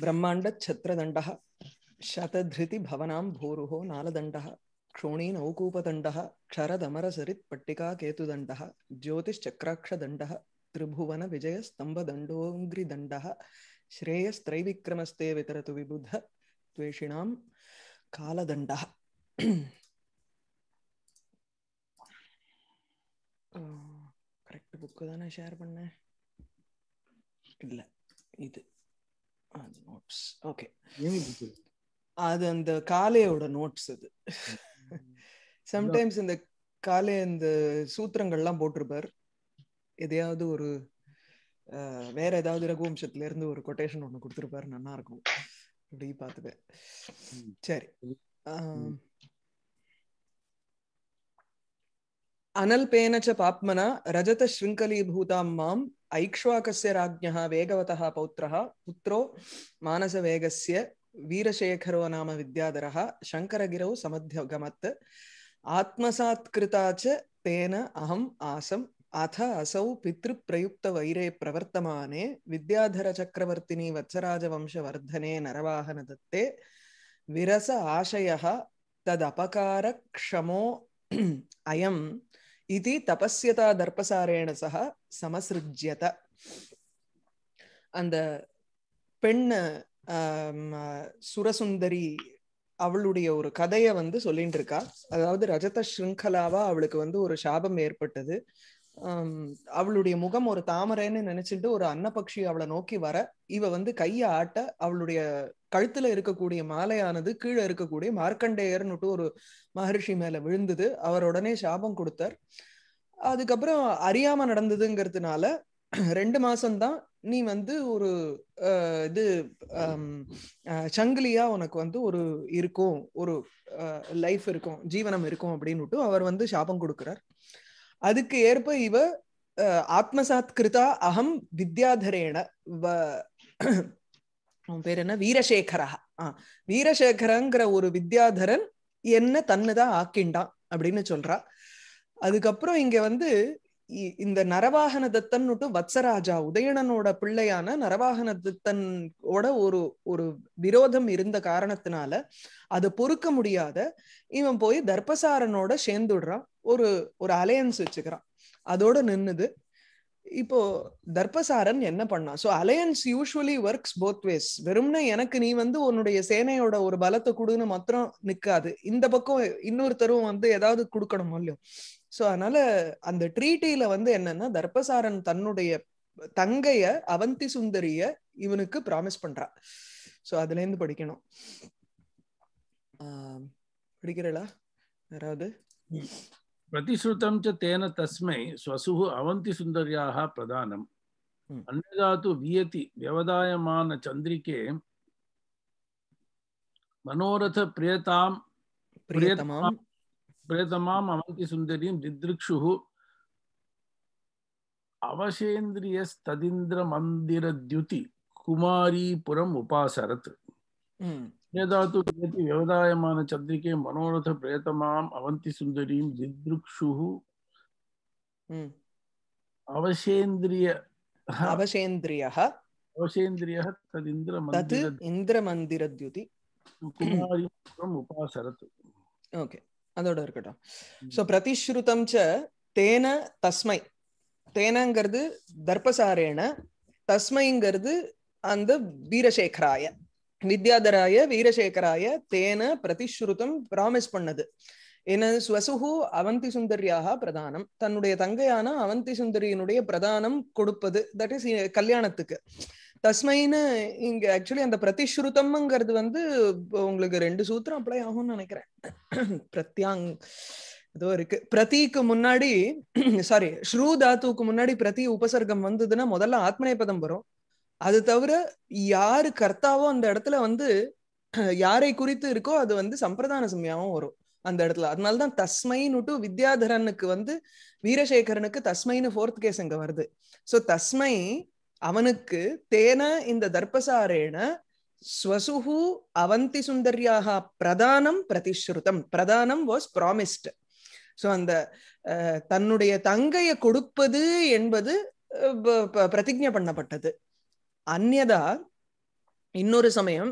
ब्रह्माण्डच्छत्रदण्डः शतधृतिभवनां भूरुः नालदण्डः क्षोणीनौकूपदण्डः क्षरदमरसरित्पट्टिकाकेतुदण्डः ज्योतिश्चक्राक्षदण्डः त्रिभुवनविजयस्तम्भदण्डोऽङ्घ्रिदण्डः श्रेयस्त्रैविक्रमस्ते वितरतु विबुध द्वेषिणां कालदण्डः करेक्ट बुक को शेयर पढ़ना है இல்ல இது நோட்ஸ் ஓகே அது அந்த காலையோட நோட்ஸ் அது சம்டைம்ஸ் இந்த காலை இந்த சூத்திரங்கள்லாம் போட்டிருப்பார் எதையாவது ஒரு வேற ஏதாவது ரகுவம்சத்துல இருந்து ஒரு கொட்டேஷன் ஒண்ணு கொடுத்துருப்பாரு நல்லா இருக்கும் அப்படி பார்த்துப்பேன் சரி அனல் பேனச்ச பாப்மனா ரஜத ஸ்ருங்கலீபூதாம் மாம் ऐक्ष्वाकस्य राज्ञः वेगवतः पौत्रः पुत्रो मानसवेगस्य वीरशेखरो नाम विद्याधरः शङ्करगिरौ समध्यगमत् आत्मसात्कृता च तेन अहम् आसम् अथ असौ पितृप्रयुक्तवैरे प्रवर्तमाने विद्याधरचक्रवर्तिनि वत्सराजवंशवर्धने नरवाहनदत्ते विरस आशयः तदपकारक्षमो अयं இது தபஸ்யதா தர்பசாரேண சக சமசிருஜ்யத அந்த பெண்ண சுரசுந்தரி அவளுடைய ஒரு கதைய வந்து சொல்லிட்டு இருக்கா அதாவது ரஜத ஸ்ருங்கலாவா அவளுக்கு வந்து ஒரு சாபம் ஏற்பட்டது அவளுடைய முகம் ஒரு தாமரைன்னு நினைச்சிட்டு ஒரு அன்னபக்ஷி அவளை நோக்கி வர இவ வந்து கையை ஆட்ட அவளுடைய கழுத்துல இருக்கக்கூடிய மாலையானது கீழே இருக்கக்கூடிய மார்க்கண்டேயர்னுட்டு ஒரு மகரிஷி மேல விழுந்தது அவர் உடனே சாபம் கொடுத்தார் அதுக்கப்புறம் அறியாம நடந்ததுங்கிறதுனால ரெண்டு மாசம்தான் நீ வந்து ஒரு இது சங்கிலியா உனக்கு வந்து ஒரு இருக்கும் ஒரு லைஃப் இருக்கும் ஜீவனம் இருக்கும் அப்படின்னுட்டு அவர் வந்து சாபம் கொடுக்குறார் அதுக்கு ஏற்ப இவ ஆத்மசாத் கிருதா அகம் வித்யாதரேண பேர் என்ன வீரசேகரா ஆஹ் வீரசேகரங்கிற ஒரு வித்யாதரன் என்ன தன்னுதான் ஆக்கிண்டான் அப்படின்னு சொல்றா அதுக்கப்புறம் இங்க வந்து இந்த நரவாகன தத்தன்னுட்டு வத்சராஜா உதயணனோட பிள்ளையான நரவாகன தத்தனோட ஒரு ஒரு விரோதம் இருந்த காரணத்தினால அதை பொறுக்க முடியாத இவன் போய் தர்பசாரனோட சேர்ந்துடுறான் ஒரு ஒரு அலையன்ஸ் வச்சுக்கிறான் அதோட நின்னுது இப்போ தர்பசாரன் என்ன பண்ணான் so alliance usually works both ways வெறும்னா எனக்கு நீ வந்து உன்னுடைய சேனையோட ஒரு பலத்தை கொடுன்னு மாத்திரம் நிக்காது இந்த பக்கம் இன்னொருத்தரும் வந்து ஏதாவது கொடுக்கணும் இல்லையோ சோ அதனால அந்த ட்ரீட்டில வந்து என்னன்னா தர்பசாரன் தன்னுடைய தங்கைய அவந்தி சுந்தரிய இவனுக்கு ப்ராமிஸ் பண்றா சோ அதுல இருந்து படிக்கணும் படிக்கிறளா யாராவது பிரதிஸ்ருதம் ச தேன தஸ்மை ஸ்வசுஹ அவந்தி சுந்தரியாக பிரதானம் அன்னதாத்து வியதி வியவதாயமான சந்திரிக்கே மனோரத பிரியதாம் பிரியதமாம் प्रेतमाम अवंति सुंदरी दिदृक्षु अवशेन्द्रियस्तदिन्द्र मंदिर द्युति कुमारीपुरम उपासरत hmm. वेदा तो वेति चंद्रिके मनोरथ प्रेतमाम अवंति सुंदरी दिदृक्षु hmm. अवशेन्द्रिय अवशेन्द्रियः अवशेन्द्रियः तदिन्द्र मंदिर तद् मंदिर द्युति कुमारीपुरम उपासरत ओके okay. அதோட இருக்கட்டும் சோ பிரதிஸ்ருதம் ச தேன தஸ்மை தேனங்கிறது தர்பசாரேன தஸ்மைங்கிறது அந்த வீரசேகராய வித்யாதராய வீரசேகராய தேன பிரதிஸ்ருதம் ப்ராமிஸ் பண்ணது என்ன ஸ்வசுகு அவந்தி சுந்தரியாக பிரதானம் தன்னுடைய தங்கையான அவந்தி சுந்தரியினுடைய பிரதானம் கொடுப்பது தட் இஸ் கல்யாணத்துக்கு தஸ்மைன்னு இங்க ஆக்சுவலி அந்த பிரதிஷ்ருதம்ங்கிறது வந்து உங்களுக்கு ரெண்டு சூத்திரம் அப்ளை ஆகும்னு நினைக்கிறேன் பிரத்யாங் ஏதோ இருக்கு பிரதிக்கு முன்னாடி சாரி ஸ்ரூ தாத்துவுக்கு முன்னாடி பிரதி உபசர்க்கம் வந்ததுன்னா முதல்ல ஆத்மநேபதம் வரும் அது தவிர யாரு கர்த்தாவோ அந்த இடத்துல வந்து யாரை குறித்து இருக்கோ அது வந்து சம்பிரதான சமயாவும் வரும் அந்த இடத்துல அதனாலதான் தஸ்மைன்னுட்டு வித்யாதரனுக்கு வந்து வீரசேகரனுக்கு தஸ்மைன்னு ஃபோர்த் கேஸ் இங்க வருது சோ தஸ்மை அவனுக்கு தேன இந்த தர்பசாரேன ஸ்வசுகு அவந்தி சுந்தர்யாக பிரதானம் பிரதிஷ்ருதம் பிரதானம் வாஸ் ப்ராமிஸ்ட் ஸோ அந்த தன்னுடைய தங்கையை கொடுப்பது என்பது பிரதிஜை பண்ணப்பட்டது அந்நதா இன்னொரு சமயம்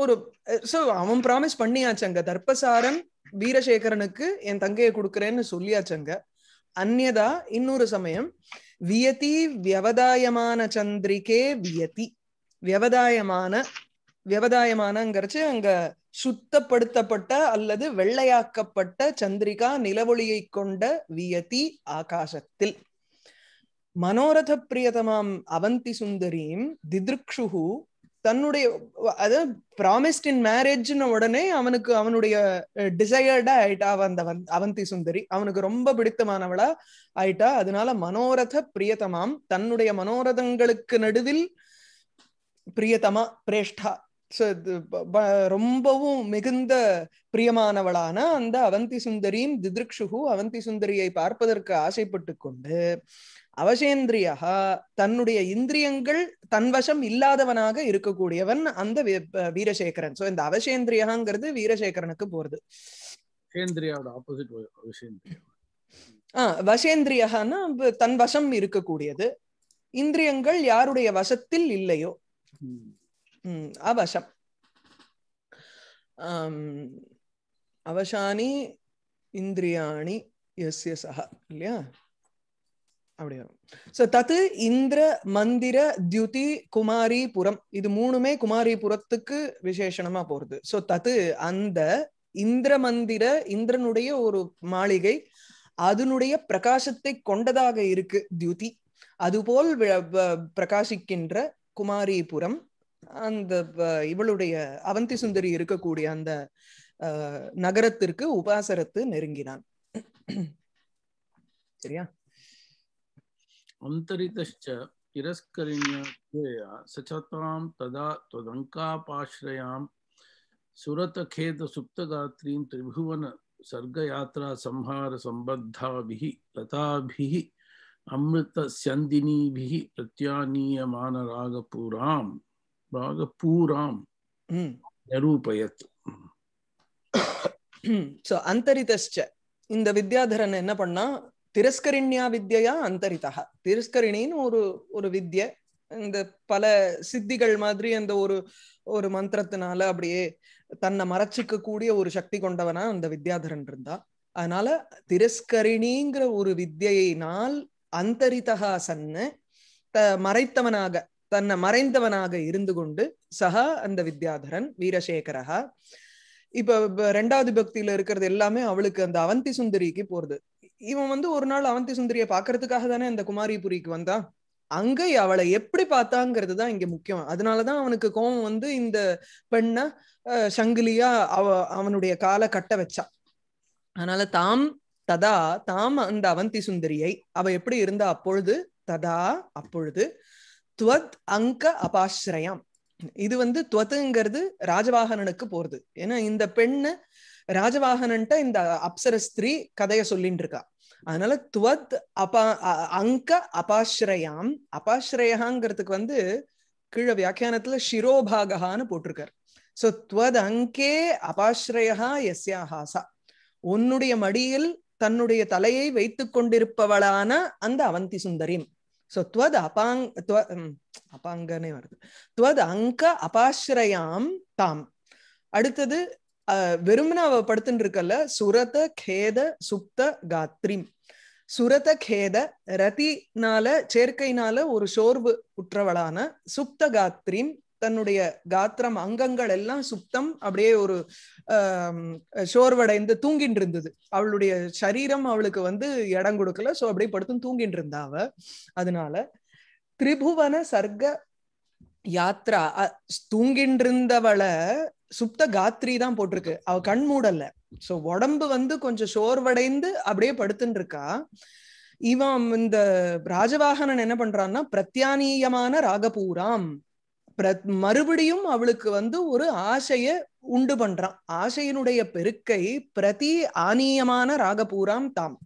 ஒரு ஸோ அவன் ப்ராமிஸ் பண்ணியாச்சு அங்க தர்பசாரன் வீரசேகரனுக்கு என் தங்கையை கொடுக்குறேன்னு சொல்லியாச்சங்க அந்நதா இன்னொரு சமயம் வியதி வியவதாயமான சந்திரிகே வியதி வியவதாயமான வியவதாயமானங்கிறச்சு அங்க சுத்தப்படுத்தப்பட்ட அல்லது வெள்ளையாக்கப்பட்ட சந்திரிகா நிலவொளியை கொண்ட வியதி ஆகாசத்தில் மனோரத பிரியதமாம் அவந்தி சுந்தரீம் திதிருக்ஷுகு தன்னுடைய அதாவது ப்ராமிஸ்ட் இன் மேரேஜ்னு உடனே அவனுக்கு அவனுடைய டிசையர்டா ஆயிட்டா அந்த அவந்தி சுந்தரி அவனுக்கு ரொம்ப பிடித்தமானவளா ஆயிட்டா அதனால மனோரத பிரியதமாம் தன்னுடைய மனோரதங்களுக்கு நடுவில் பிரியதமா பிரேஷ்டா ரொம்பவும் மிகுந்த பிரியமானவளான அந்த அவந்தி சுந்தரியும் திதிருக்ஷுகு அவந்தி சுந்தரியை பார்ப்பதற்கு ஆசைப்பட்டு கொண்டு அவசேந்திரியா தன்னுடைய இந்திரியங்கள் தன்வசம் இல்லாதவனாக இருக்கக்கூடியவன் அந்த வீரசேகரன் சோ இந்த அவசேந்திரியாங்கிறது வீரசேகரனுக்கு போறது ஆஹ் வசேந்திரியகான்னா தன் வசம் இருக்கக்கூடியது இந்திரியங்கள் யாருடைய வசத்தில் இல்லையோ அவசம் அவசானி இந்திரியாணி எஸ் எஸ் இல்லையா அப்படி ஸோ தத்து இந்திர மந்திர தியுதி குமாரிபுரம் இது மூணுமே குமாரிபுரத்துக்கு விசேஷணமா போறது ஸோ தத்து அந்த இந்திர மந்திர இந்திரனுடைய ஒரு மாளிகை அதனுடைய பிரகாசத்தை கொண்டதாக இருக்கு தியுதி அதுபோல் பிரகாசிக்கின்ற குமாரிபுரம் அந்த இவளுடைய அவந்தி சுந்தரி இருக்கக்கூடிய அந்த நகரத்திற்கு உபாசரத்து நெருங்கினான் சரியா अन्तरितश्च तिरस्करिण्यया सचतां तदा त्वदङ्कापाश्रयां सुरतखेदसुप्तगात्रीं त्रिभुवन सर्गयात्रा संहारसम्बद्धाभिः लताभिः अमृतस्यन्दिनीभिः प्रत्यानीयमानरागपूरां रागपूरां நிரூபயத் சோ அந்தரிதஸ்ச இந்த வித்யாதரன் என்ன பண்ணா திரஸ்கரிண்யா வித்யா அந்தரிதா திரஸ்கரிணின்னு ஒரு ஒரு வித்ய இந்த பல சித்திகள் மாதிரி அந்த ஒரு ஒரு மந்திரத்தினால அப்படியே தன்னை மறைச்சிக்க கூடிய ஒரு சக்தி கொண்டவனா அந்த வித்யாதரன் இருந்தா அதனால திரஸ்கரிணிங்கிற ஒரு வித்யினால் அந்தரிதகா சன்னு த மறைத்தவனாக தன்னை மறைந்தவனாக இருந்து கொண்டு சகா அந்த வித்யாதரன் வீரசேகரஹா இப்ப ரெண்டாவது பக்தியில இருக்கிறது எல்லாமே அவளுக்கு அந்த அவந்தி சுந்தரிக்கு போறது இவன் வந்து ஒரு நாள் அவந்தி சுந்தரிய பாக்குறதுக்காக தானே அந்த குமாரிபுரிக்கு வந்தா அங்க அவளை எப்படி பார்த்தாங்கிறது தான் இங்க முக்கியம் அதனாலதான் அவனுக்கு கோபம் வந்து இந்த பெண்ண சங்கிலியா அவ அவனுடைய காலை கட்ட வச்சா அதனால தாம் ததா தாம் அந்த அவந்தி சுந்தரியை அவ எப்படி இருந்தா அப்பொழுது ததா அப்பொழுது துவத் அங்க அபாஸ்ரயம் இது வந்து துவத்துங்கிறது ராஜவாகனனுக்கு போறது ஏன்னா இந்த பெண்ணை ராஜவாகனன்ட்ட இந்த அப்சர ஸ்திரீ கதைய சொல்லிட்டு இருக்கா அதனால துவத் அப்பா அங்க அபாஸ்ரயாம் அபாஸ்ரயாங்கிறதுக்கு வந்து கீழ வியாக்கியானத்துல ஷிரோபாகான்னு போட்டிருக்காரு சோ துவத் அங்கே அபாஸ்ரயா எஸ்யாஹாசா உன்னுடைய மடியில் தன்னுடைய தலையை வைத்து கொண்டிருப்பவளான அந்த அவந்தி சுந்தரியம் சோ துவத் அபாங் அபாங்கனே வருது துவத் அங்க அபாஸ்ரயாம் தாம் அடுத்தது வெறுமனா அவ படுத்துட்டு இருக்கல்ல சுரத கேத சுப்த காத்ரிம் சுரத கேத ரத்தினால சேர்க்கைனால ஒரு சோர்வு உற்றவளான சுப்த காத்ரிம் தன்னுடைய காத்திரம் அங்கங்கள் எல்லாம் சுப்தம் அப்படியே ஒரு சோர்வடைந்து தூங்கிட்டு இருந்தது அவளுடைய சரீரம் அவளுக்கு வந்து இடம் கொடுக்கல சோ அப்படியே படுத்து தூங்கிட்டு இருந்தா அவ அதனால திரிபுவன சர்க்க யாத்ரா தூங்கின்றிருந்தவளை சுப்த காத்ரி தான் போட்டிருக்கு அவ கண் மூடல்ல சோ உடம்பு வந்து கொஞ்சம் சோர்வடைந்து அப்படியே படுத்துட்டு இருக்கா இவன் இந்த ராஜவாகனன் என்ன பண்றான்னா பிரத்யானியமான ராகபூராம் மறுபடியும் அவளுக்கு வந்து ஒரு ஆசைய உண்டு பண்றான் ஆசையினுடைய பெருக்கை பிரதி ஆனீயமான ராகபூராம் தாம்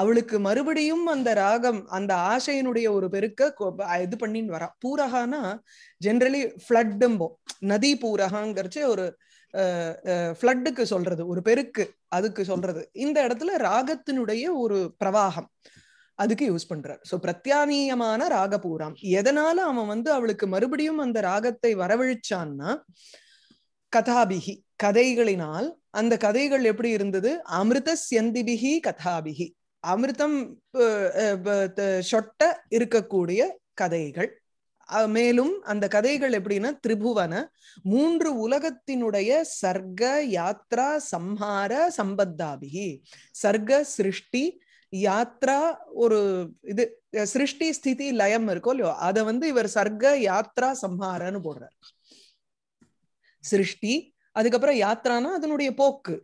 அவளுக்கு மறுபடியும் அந்த ராகம் அந்த ஆசையினுடைய ஒரு பெருக்க இது பண்ணின்னு வரா பூரகானா ஜென்ரலி ஃப்ளட்டும்போம் நதி பூரகாங்கிறச்சு ஒரு ஃப்ளட்டுக்கு சொல்றது ஒரு பெருக்கு அதுக்கு சொல்றது இந்த இடத்துல ராகத்தினுடைய ஒரு பிரவாகம் அதுக்கு யூஸ் பண்றார் ஸோ பிரத்யானியமான ராகபூராம் எதனால அவன் வந்து அவளுக்கு மறுபடியும் அந்த ராகத்தை வரவழிச்சான்னா கதாபிகி கதைகளினால் அந்த கதைகள் எப்படி இருந்தது அமிர்த சியந்திபிகி கதாபிகி அமிர்தம் சொட்ட இருக்கக்கூடிய கதைகள் மேலும் அந்த கதைகள் எப்படின்னா திரிபுவன மூன்று உலகத்தினுடைய சர்க்க யாத்ரா சம்ஹார சம்பத்தாபிகி சர்க்க சிருஷ்டி யாத்ரா ஒரு இது சிருஷ்டி ஸ்திதி லயம் இருக்கோ இல்லையோ அதை வந்து இவர் சர்க்க யாத்ரா சம்ஹாரன்னு போடுறார் சிருஷ்டி அதுக்கப்புறம் யாத்ரானா அதனுடைய போக்கு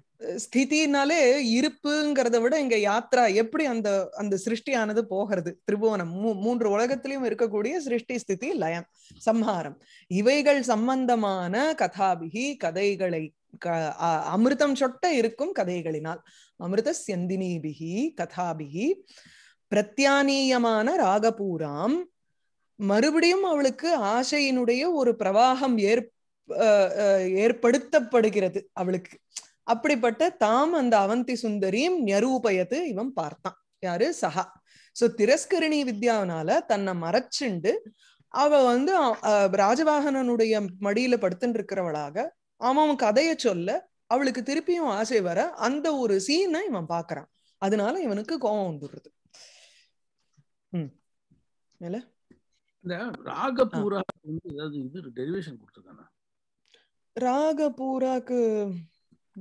ஸ்திதினாலே இருப்புங்கிறத விட இங்க யாத்ரா எப்படி அந்த அந்த சிருஷ்டியானது போகிறது திரிபுவனம் மூன்று உலகத்திலையும் இருக்கக்கூடிய சிருஷ்டி ஸ்திதி லயம் சம்ஹாரம் இவைகள் சம்பந்தமான கதாபிகி கதைகளை அமிர்தம் சொட்ட இருக்கும் கதைகளினால் அமிர்த சியந்தினிபிகி கதாபிகி பிரத்யானீயமான ராகபூராம் மறுபடியும் அவளுக்கு ஆசையினுடைய ஒரு பிரவாகம் ஏற் ஏற்படுத்தப்படுகிறது அவளுக்கு அப்படிப்பட்ட தாம் அந்த அவந்தி சுந்தரியும் நிரூபயத்து இவன் பார்த்தான் யாரு சஹா சோ திரஸ்கரிணி வித்யாவனால தன்னை மறைச்சுண்டு அவ வந்து ராஜவாகனனுடைய மடியில படுத்துட்டு இருக்கிறவளாக அவன் கதைய சொல்ல அவளுக்கு திருப்பியும் ஆசை வர அந்த ஒரு சீனை இவன் பாக்குறான் அதனால இவனுக்கு கோபம் வந்துடுறது உம் ராகபூரா வந்து ஏதாவது இது டெரிவேஷன் கொடுத்துருக்கானா ராகபூராக்கு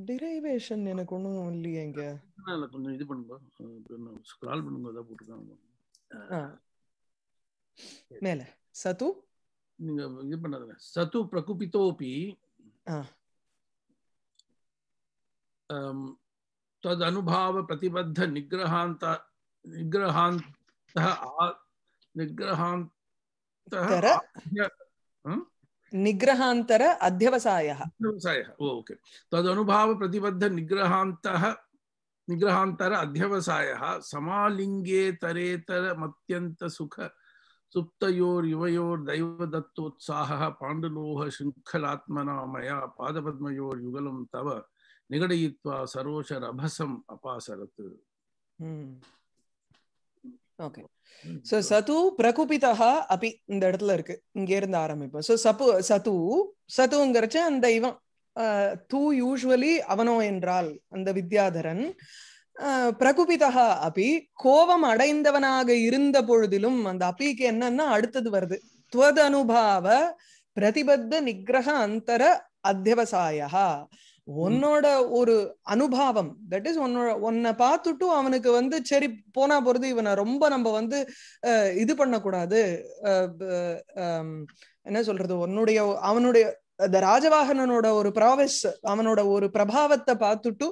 டிரைவேஷன் எனக்கு ஒன்றும் இல்லையேங்க கொஞ்சம் இது பண்ணுங்க ஸ்க்ரால் பண்ணுங்க அதான் போட்டுருக்காங்க மேல சத்து நீங்க இது பண்ணாதுங்க சத்து பிரகுபிதோபி தத் அனுபாவ பிரதிபத்த நிகிரகாந்த நிகிரகாந்த நிகிரகாந்த निग्रहान्तर अध्यवसायः अध्यवसायः ओके तदनुभावप्रतिबद्धनिग्रहान्तः निग्रहान्तर अध्यवसायः समालिङ्गेतरेतरमत्यन्तसुख सुप्तयोर्युवयोर्दैवदत्तोत्साहः पाण्डुलोः शृङ्खलात्मना मया पादपद्मयोर्युगलं तव निगडयित्वा सरोषरभसम् अपासरत् हम्म। ஓகே சோ சத்து பிரகுபிதா அபி இந்த இடத்துல இருக்கு இங்க இருந்து ஆரம்பிப்போம் சோ சப்பு சத்து சத்துங்கிறச்ச அந்த இவன் தூ யூஸ்வலி அவனோ என்றால் அந்த வித்யாதரன் பிரகுபிதா அப்படி கோபம் அடைந்தவனாக இருந்த பொழுதிலும் அந்த அப்பிக்கு என்னன்னா அடுத்தது வருது துவதனுபாவ பிரதிபத்த நிகிரக அந்தர அத்தியவசாயா உன்னோட ஒரு அனுபவம் தட் இஸ் உன்னோட உன்னை பார்த்துட்டு அவனுக்கு வந்து சரி போனா போறது இவனை ரொம்ப நம்ம வந்து இது பண்ணக்கூடாது என்ன சொல்றது உன்னுடைய அவனுடைய அந்த ராஜவாகனனோட ஒரு ப்ராவஸ் அவனோட ஒரு பிரபாவத்தை பார்த்துட்டு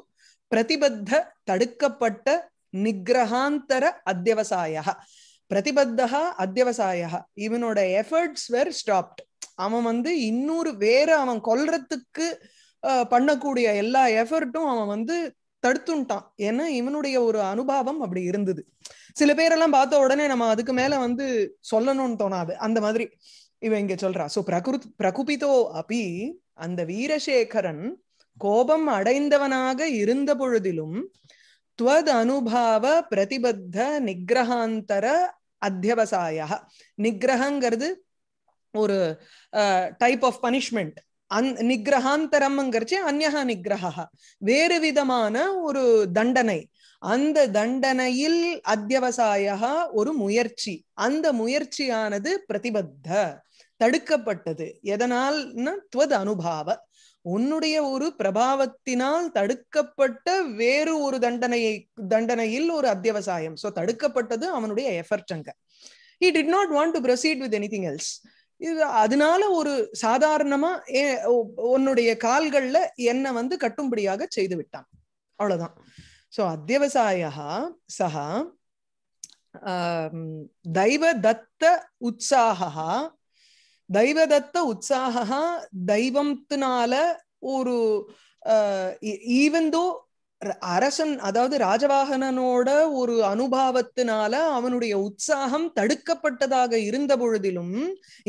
பிரதிபத்த தடுக்கப்பட்ட நிகிரகாந்தர அத்தியவசாய பிரதிபத்தா அத்தியவசாய இவனோட எஃபர்ட்ஸ் வேர் ஸ்டாப்ட் அவன் வந்து இன்னொரு வேற அவன் கொல்றதுக்கு பண்ணக்கூடிய எல்லா எஃபர்ட்டும் அவன் வந்து தடுத்துட்டான் ஏன்னா இவனுடைய ஒரு அனுபவம் அப்படி இருந்தது சில பேரெல்லாம் பார்த்த உடனே நம்ம அதுக்கு மேல வந்து சொல்லணும்னு தோணாது அந்த மாதிரி இவன் இங்க சொல்றா சோ பிரகுத் பிரகுபிதோ அபி அந்த வீரசேகரன் கோபம் அடைந்தவனாக இருந்த பொழுதிலும் துவத் அனுபாவ பிரதிபத்த நிகிரகாந்தர அத்தியவசாய நிகிரகங்கிறது ஒரு டைப் ஆஃப் பனிஷ்மெண்ட் அந் நிகிரகாந்தரம்ங்கிறச்சு அந்நகா நிகிரகா வேறு விதமான ஒரு தண்டனை அந்த தண்டனையில் அத்தியவசாய ஒரு முயற்சி அந்த முயற்சியானது பிரதிபத்த தடுக்கப்பட்டது எதனால்னா துவது அனுபாவ உன்னுடைய ஒரு பிரபாவத்தினால் தடுக்கப்பட்ட வேறு ஒரு தண்டனையை தண்டனையில் ஒரு அத்தியவசாயம் சோ தடுக்கப்பட்டது அவனுடைய எஃபர்ட் அங்க he did not want to proceed with anything else இது அதனால ஒரு சாதாரணமா உன்னுடைய கால்கள்ல என்னை வந்து கட்டும்படியாக செய்து விட்டான் அவ்வளவுதான் சோ அத்தியவசாய சஹா தெய்வ தத்த உற்சாகா தெய்வதத்த உற்சாகா தெய்வத்தினால ஒரு ஈவன் தோ அரசன் அதாவது ராஜவாகனனோட ஒரு அனுபாவத்தினால அவனுடைய உற்சாகம் தடுக்கப்பட்டதாக இருந்த பொழுதிலும்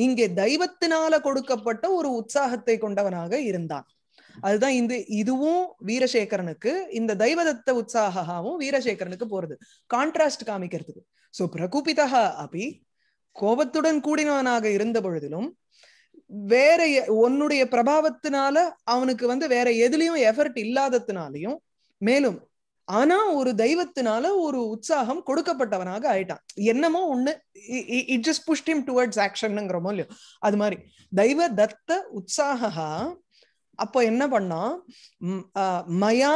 இங்கே தெய்வத்தினால கொடுக்கப்பட்ட ஒரு உற்சாகத்தை கொண்டவனாக இருந்தான் அதுதான் இந்த இதுவும் வீரசேகரனுக்கு இந்த தெய்வதத்த உற்சாகவும் வீரசேகரனுக்கு போறது கான்ட்ராஸ்ட் காமிக்கிறதுக்கு சோ பிரகுபிதா அபி கோபத்துடன் கூடினவனாக இருந்த பொழுதிலும் வேற உன்னுடைய பிரபாவத்தினால அவனுக்கு வந்து வேற எதுலயும் எஃபர்ட் இல்லாததுனாலையும் மேலும் ஆனா ஒரு தெய்வத்தினால ஒரு உற்சாகம் கொடுக்கப்பட்டவனாக ஆயிட்டான் என்னமோ ஒண்ணு இட் ஜஸ்ட் புஷ்டிம் டுவர்ட்ஸ் ஆக்ஷன்ங்கிறோமோ இல்லையோ அது மாதிரி தெய்வ தத்த உற்சாகா அப்போ என்ன பண்ணா மயா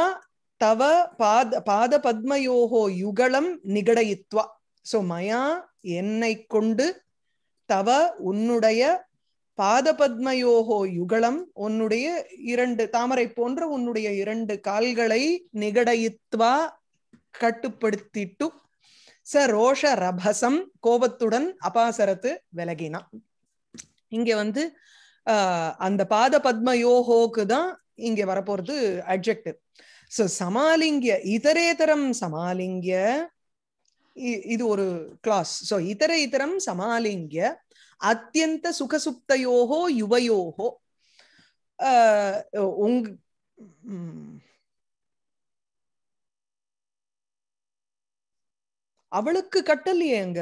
தவ பாத பாத பத்மயோகோ யுகலம் நிகடயித்வா சோ மயா என்னை கொண்டு தவ உன்னுடைய பாதபத்மயோகோ யுகலம் உன்னுடைய இரண்டு தாமரை போன்ற உன்னுடைய இரண்டு கால்களை நிகடயித்வா கட்டுப்படுத்திட்டு ச ரோஷ ரபசம் கோபத்துடன் அபாசரத்து விலகினான் இங்க வந்து அந்த பாத பத்மயோகோக்கு தான் இங்க வரப்போறது அப்ஜெக்டிவ் ஸோ சமாலிங்கிய இதரேதரம் சமாலிங்கிய இது ஒரு கிளாஸ் ஸோ இதர இதரம் சமாலிங்கிய அத்தியந்த சுகசுப்தையோகோ யுவையோகோ உங் அவளுக்கு கட்டலையே அங்க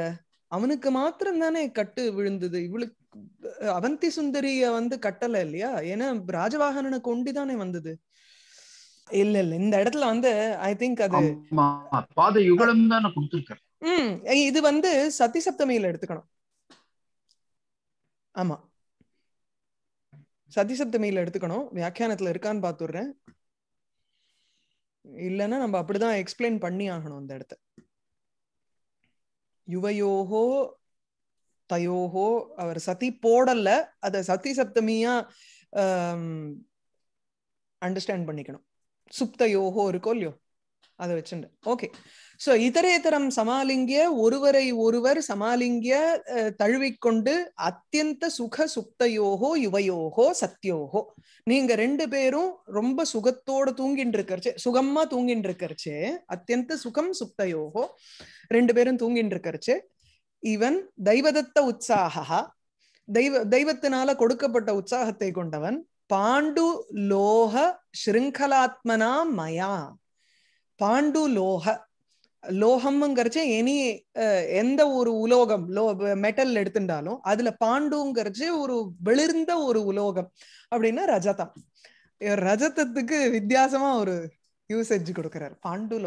அவனுக்கு மாத்திரம் தானே கட்டு விழுந்தது இவளுக்கு அவந்தி சுந்தரிய வந்து கட்டல இல்லையா ஏன்னா ராஜவாகனனை கொண்டுதானே வந்தது இல்ல இல்ல இந்த இடத்துல வந்து ஐ திங்க் அது பாத தான் கொடுத்துருக்க உம் இது வந்து சத்தி சப்தமியில எடுத்துக்கணும் ஆமா சதி சப்தமியில எடுத்துக்கணும் வியாக்கியானத்துல இருக்கான்னு பாத்துடுறேன் இல்லைன்னா நம்ம அப்படிதான் எக்ஸ்பிளைன் பண்ணி ஆகணும் அந்த இடத்த யுவையோகோ தயோகோ அவர் சதி போடல அத சதி சப்தமியா அண்டர்ஸ்டாண்ட் பண்ணிக்கணும் சுப்தயோகோ இருக்கோ இல்லையோ அதை வச்சுட்டு ஓகே சோ இதரேதரம் சமாலிங்கிய ஒருவரை ஒருவர் சமாலிங்கிய தழுவிக்கொண்டு அத்தியந்த சுக சுப்தையோகோ இவையோகோ சத்தியோகோ நீங்க ரெண்டு பேரும் ரொம்ப சுகத்தோட தூங்கிட்டு இருக்கிறச்சு சுகமா தூங்கிட்டு இருக்கிறச்சு அத்தியந்த சுகம் சுப்தையோகோ ரெண்டு பேரும் தூங்கிட்டு இருக்கிறச்சு இவன் தெய்வதத்த உற்சாகா தெய்வ தெய்வத்தினால கொடுக்கப்பட்ட உற்சாகத்தை கொண்டவன் பாண்டு லோக ஸ்ருங்கலாத்மனா மயா பாண்டு லோக லோகம்ங்கிறச்சு எனி எந்த ஒரு உலோகம் லோ மெட்டல் எடுத்துட்டாலும் அதுல பாண்டுங்கிறச்சு ஒரு வெளிர்ந்த ஒரு உலோகம் அப்படின்னா ரஜதம் ரஜதத்துக்கு வித்தியாசமா ஒரு யூசேஜ் கொடுக்கிறாரு பாண்டு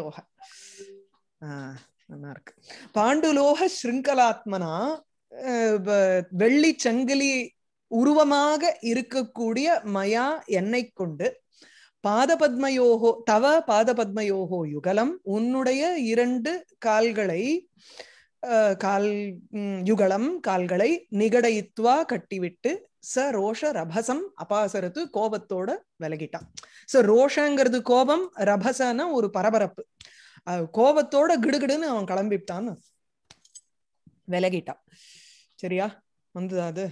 ஆஹ் நல்லா இருக்கு பாண்டுலோக ஸ்ருங்கலாத்மனா வெள்ளி சங்கிலி உருவமாக இருக்கக்கூடிய மயா என்னை கொண்டு பாதபத்மயோகோ தவ பாதபத்மயோகோ யுகலம் உன்னுடைய இரண்டு கால்களை கால் யுகலம் கால்களை நிகடயித்வா கட்டிவிட்டு ச ரோஷ ரபசம் அபாசரத்து கோபத்தோட விலகிட்டான் ச ரோஷங்கிறது கோபம் ரபசன ஒரு பரபரப்பு கோபத்தோட கிடுகிடுன்னு அவன் கிளம்பிட்டான் விலகிட்டான் சரியா வந்துதா அது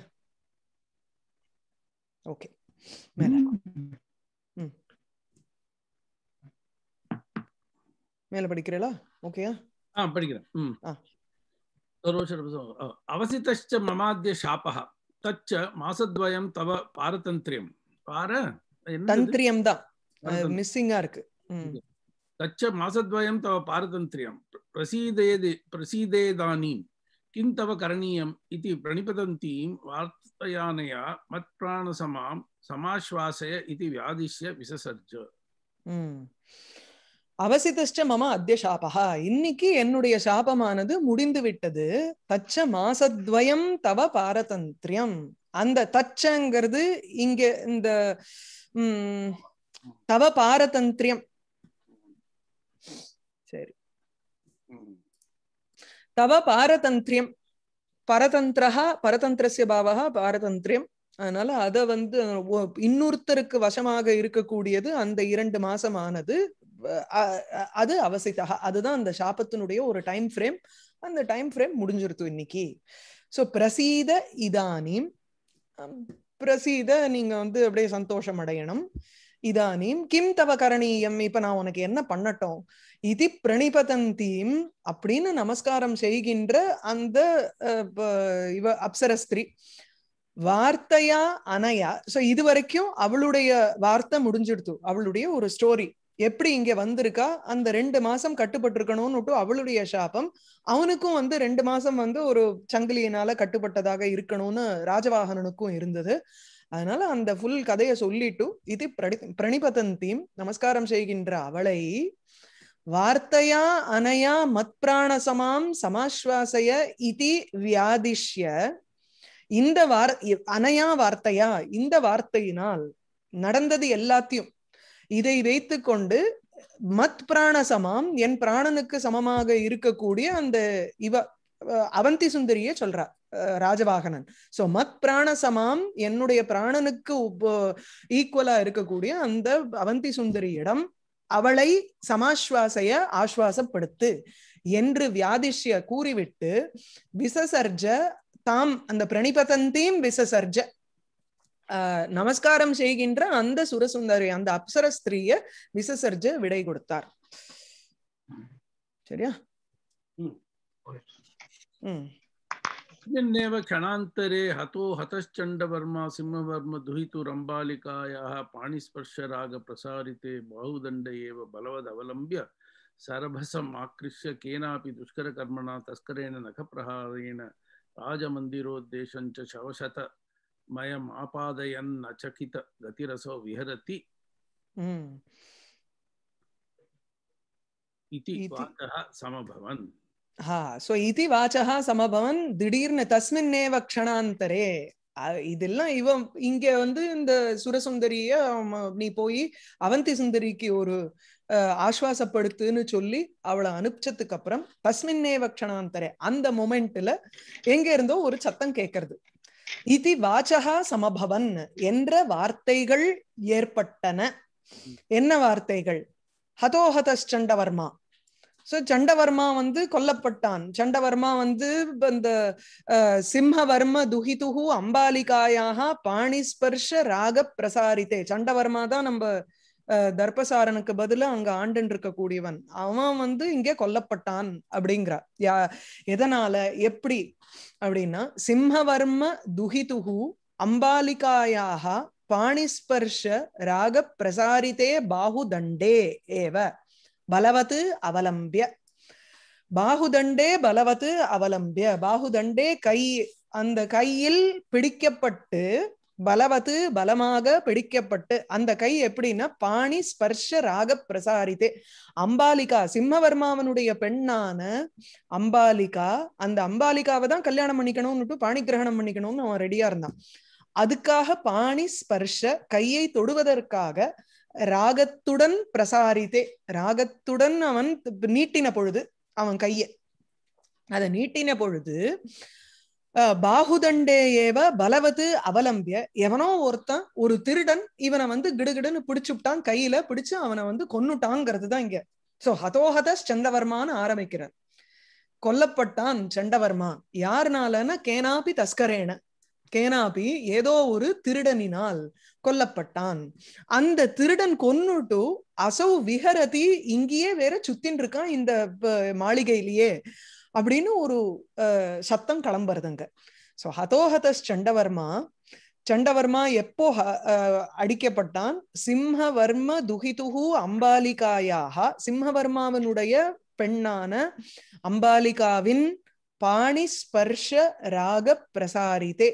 ஓகே மேல மேல படிக்கிறீங்களா ஓகேயா ஆ படிக்கிறேன் ம் அவசித்த மமாத்திய சாபஹ தச்ச மாசத்வயம் தவ பாரதந்திரியம் பார தந்திரியம் தான் மிஸ்ஸிங்கா இருக்கு தச்ச மாசத்வயம் தவ பாரதந்திரியம் பிரசீதேதி பிரசீதேதானி கிம் தவ கரணீயம் இது பிரணிபதந்தீம் மத் பிராணசமாம் சமாஸ்வாசய இது வியாதிஷ்ய விசசர்ஜ அவசிதஷ்ட மம அத்திய சாபா இன்னைக்கு என்னுடைய சாபமானது முடிந்து விட்டது தச்ச மாசத்வயம் தவ பாரதந்திரியம் அந்த தச்சங்கிறது இங்க இந்த உம் தவ பாரதந்திரியம் சரி தவ பாரதந்திரியம் பரதந்திரா பரதந்திரசிய பாவா பாரதந்திரியம் அதனால அத வந்து இன்னொருத்தருக்கு வசமாக இருக்கக்கூடியது அந்த இரண்டு மாசமானது அது அவசிய அதுதான் அந்த சாபத்தினுடைய ஒரு டைம் ஃப்ரேம் அந்த டைம் ஃப்ரேம் முடிஞ்சிருத்து இன்னைக்கு ஸோ பிரசீத இதானிம் பிரசீத நீங்க வந்து அப்படியே சந்தோஷம் அடையணும் இதானீம் கிம் தவ கரணீயம் இப்ப நான் உனக்கு என்ன பண்ணட்டும் இது பிரணிபதந்தீம் அப்படின்னு நமஸ்காரம் செய்கின்ற அந்த இவ அப்சரஸ்திரி வார்த்தையா அனையா சோ இது வரைக்கும் அவளுடைய வார்த்தை முடிஞ்சிடுத்து அவளுடைய ஒரு ஸ்டோரி எப்படி இங்க வந்திருக்கா அந்த ரெண்டு மாசம் கட்டுப்பட்டு இருக்கணும்னு அவளுடைய சாபம் அவனுக்கும் வந்து ரெண்டு மாசம் வந்து ஒரு சங்கிலியினால கட்டுப்பட்டதாக இருக்கணும்னு ராஜவாகனனுக்கும் இருந்தது அதனால அந்த ஃபுல் கதையை சொல்லிட்டு இது பிரணி தீம் நமஸ்காரம் செய்கின்ற அவளை வார்த்தையா அனையா பிராணசமாம் சமாஸ்வாசய இதி வியாதிஷ்ய இந்த வார் அனையா வார்த்தையா இந்த வார்த்தையினால் நடந்தது எல்லாத்தையும் இதை வைத்துக்கொண்டு மத் பிராண சமாம் என் பிராணனுக்கு சமமாக இருக்கக்கூடிய அந்த இவ அவந்தி சுந்தரிய சொல்றா ராஜவாகனன் சோ மத் பிராண சமாம் என்னுடைய பிராணனுக்கு ஈக்குவலா இருக்கக்கூடிய அந்த அவந்தி சுந்தரியிடம் அவளை சமாஸ்வாசைய ஆஸ்வாசப்படுத்து என்று வியாதிஷ்ய கூறிவிட்டு விசசர்ஜ தாம் அந்த பிரணிபதந்தீம் விசசர்ஜ நமஸ்காரம் செய்கின்ற அந்த சுரசுந்தரி அந்த அப்சர ஸ்திரீய விசசர்ஜ விடை கொடுத்தார் சரியா ம் यन्नेव क्षणान्तरे हतो हतश्चण्डवर्मा सिंहवर्म दुहितुरम्बालिकायाः पाणिस्पर्शरागप्रसारिते बाहुदण्ड एव बलवदवलम्ब्य सरभसम् आकृष्य केनापि दुष्करकर्मणा तस्करेण नखप्रहारेण राजमन्दिरोद्देशं च शवशत மயம் ஆபாதயன் அச்சகித கதிரசோ விஹரதி इति वाचः समभवन् हा सो इति वाचः समभवन् திடீர்னு தஸ்மின்னேவ க்ஷணாந்தரே இதெல்லாம் இவன் இங்க வந்து இந்த சுரசுந்தரிய நீ போய் அவந்தி சுந்தரிக்கு ஒரு ஆஸ்வாசப்படுத்துன்னு சொல்லி அவளை அனுப்பிச்சதுக்கு அப்புறம் தஸ்மின்னேவ க்ஷணாந்தரே அந்த மொமெண்ட்ல எங்க இருந்தோ ஒரு சத்தம் கேக்குறது இது வாச்சகா சமபவன் என்ற வார்த்தைகள் ஏற்பட்டன என்ன வார்த்தைகள் ஹதோஹத சண்டவர்மா சோ சண்டவர்மா வந்து கொல்லப்பட்டான் சண்டவர்மா வந்து இந்த சிம்மவர்ம துஹிதுகு அம்பாலிகாயாக பாணிஸ்பர்ஷ ராக பிரசாரித்தே சண்டவர்மா தான் நம்ம தர்பசாரனுக்கு பதில அங்க ஆண்டன் இருக்கக்கூடியவன் அவன் வந்து இங்கே கொல்லப்பட்டான் அப்படிங்கிறார் யா எதனால எப்படி அப்படின்னா சிம்மவர்ம துகிதுகு அம்பாலிகாயாக பாணிஸ்பர்ஷ ராக பிரசாரித்தே பாகுதண்டே ஏவ பலவத்து அவலம்பிய பாகுதண்டே பலவத்து அவலம்பிய பாகுதண்டே கை அந்த கையில் பிடிக்கப்பட்டு பலவது பலமாக பிடிக்கப்பட்டு அந்த கை எப்படின்னா பாணி ஸ்பர்ஷ ராக பிரசாரித்தே அம்பாலிகா சிம்மவர்மாவனுடைய பெண்ணான அம்பாலிகா அந்த அம்பாலிகாவை தான் கல்யாணம் பண்ணிக்கணும்னுட்டு பாணி கிரகணம் பண்ணிக்கணும்னு அவன் ரெடியா இருந்தான் அதுக்காக பாணி ஸ்பர்ஷ கையை தொடுவதற்காக ராகத்துடன் பிரசாரித்தே ராகத்துடன் அவன் நீட்டின பொழுது அவன் கையை அதை நீட்டின பொழுது பாகுதண்டே ஏவ பலவது அவலம்பிய எவனோ ஒருத்தன் ஒரு திருடன் இவனை வந்து கிடுகிடுன்னு பிடிச்சுட்டான் கையில பிடிச்சு அவனை வந்து கொன்னுட்டாங்கிறது தான் இங்க சோ ஹதோஹத சண்டவர்மான்னு ஆரம்பிக்கிறார் கொல்லப்பட்டான் சண்டவர்மா யாருனாலன்னா கேனாபி தஸ்கரேன கேனாபி ஏதோ ஒரு திருடனினால் கொல்லப்பட்டான் அந்த திருடன் கொன்னுட்டு அசௌ விஹரதி இங்கேயே வேற சுத்தின் இருக்கான் இந்த மாளிகையிலேயே அப்படின்னு ஒரு சத்தம் கிளம்புறதுங்க ஸோ ஹதோஹத சண்டவர்மா சண்டவர்மா எப்போ அடிக்கப்பட்டான் சிம்ஹவர்ம துகிதுகு அம்பாலிகாயாக சிம்ஹவர்மாவனுடைய பெண்ணான அம்பாலிகாவின் பாணி ஸ்பர்ஷ ராக பிரசாரித்தே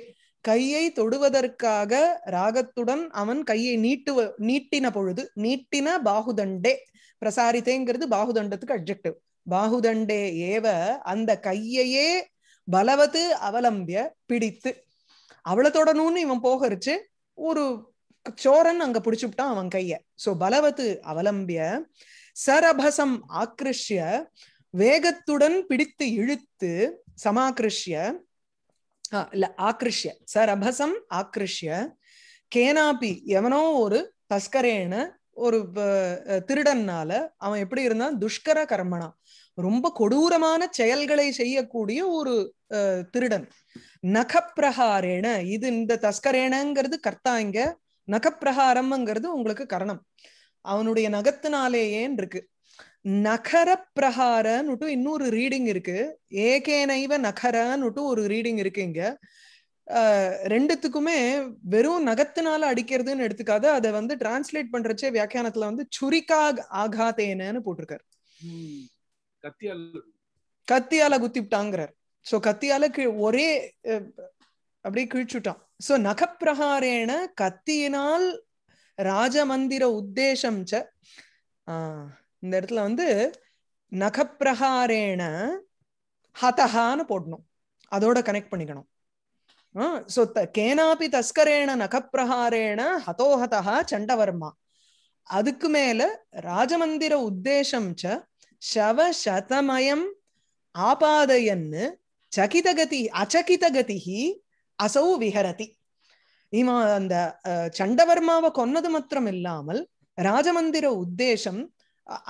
கையை தொடுவதற்காக ராகத்துடன் அவன் கையை நீட்டுவ நீட்டின பொழுது நீட்டின பாகுதண்டே பிரசாரித்தேங்கிறது பாகுதண்டத்துக்கு அப்ஜெக்டிவ் பாகுதண்டே ஏவ அந்த கையையே பலவத்து அவலம்பிய பிடித்து அவளை தொடணும்னு இவன் போகருச்சு ஒரு சோரன் அங்க பிடிச்சுட்டான் அவன் கைய சோ பலவத்து அவலம்பிய சரபசம் ஆக்கிருஷ்ய வேகத்துடன் பிடித்து இழுத்து சமாக்கிருஷ்ய இல்ல சரபசம் ஆக்கிருஷ்ய கேனாபி எவனோ ஒரு தஸ்கரேன ஒரு திருடன்னால அவன் எப்படி இருந்தான் துஷ்கர கர்மனா ரொம்ப கொடூரமான செயல்களை செய்யக்கூடிய ஒரு திருடன் நகப்பிரகாரேன இது இந்த தஸ்கரேனங்கிறது கர்த்தா இங்க நகப்பிரகாரம்ங்கிறது உங்களுக்கு கரணம் அவனுடைய நகத்தினாலேயேன் இருக்கு நகர பிரகாரன்னுட்டு இன்னொரு ரீடிங் இருக்கு ஏகேனைவ நகரன்னுட்டு ஒரு ரீடிங் இருக்கு இங்க ரெண்டுத்துக்குமே வெறும் நகத்தினால அடிக்கிறதுன்னு எடுத்துக்காத அதை வந்து டிரான்ஸ்லேட் பண்றச்சே வியாக்கியானத்துல வந்து சுரிக்கா ஆகாத்தேனு போட்டிருக்காரு கத்தியால குத்தி விட்டாங்கிறார் சோ கத்தியால ஒரே அப்படியே கிழிச்சுட்டான் சோ நகப்பிரகாரேன கத்தியினால் ராஜமந்திர உத்தேசம் ச இந்த இடத்துல வந்து நகப்பிரகாரேன ஹதஹான்னு போடணும் அதோட கனெக்ட் பண்ணிக்கணும் சோ கேனாபி தஸ்கரேன நகப்பிரகாரேன ஹதோஹதா சண்டவர்மா அதுக்கு மேல ராஜமந்திர உத்தேசம் சவசதமயம் ஆபாதையன்னு சகிதகதி அச்சகிதகதி அசௌ விஹரதி இவன் அந்த சண்டவர்மாவை கொன்னது மாத்திரம் இல்லாமல் ராஜமந்திர உத்தேசம்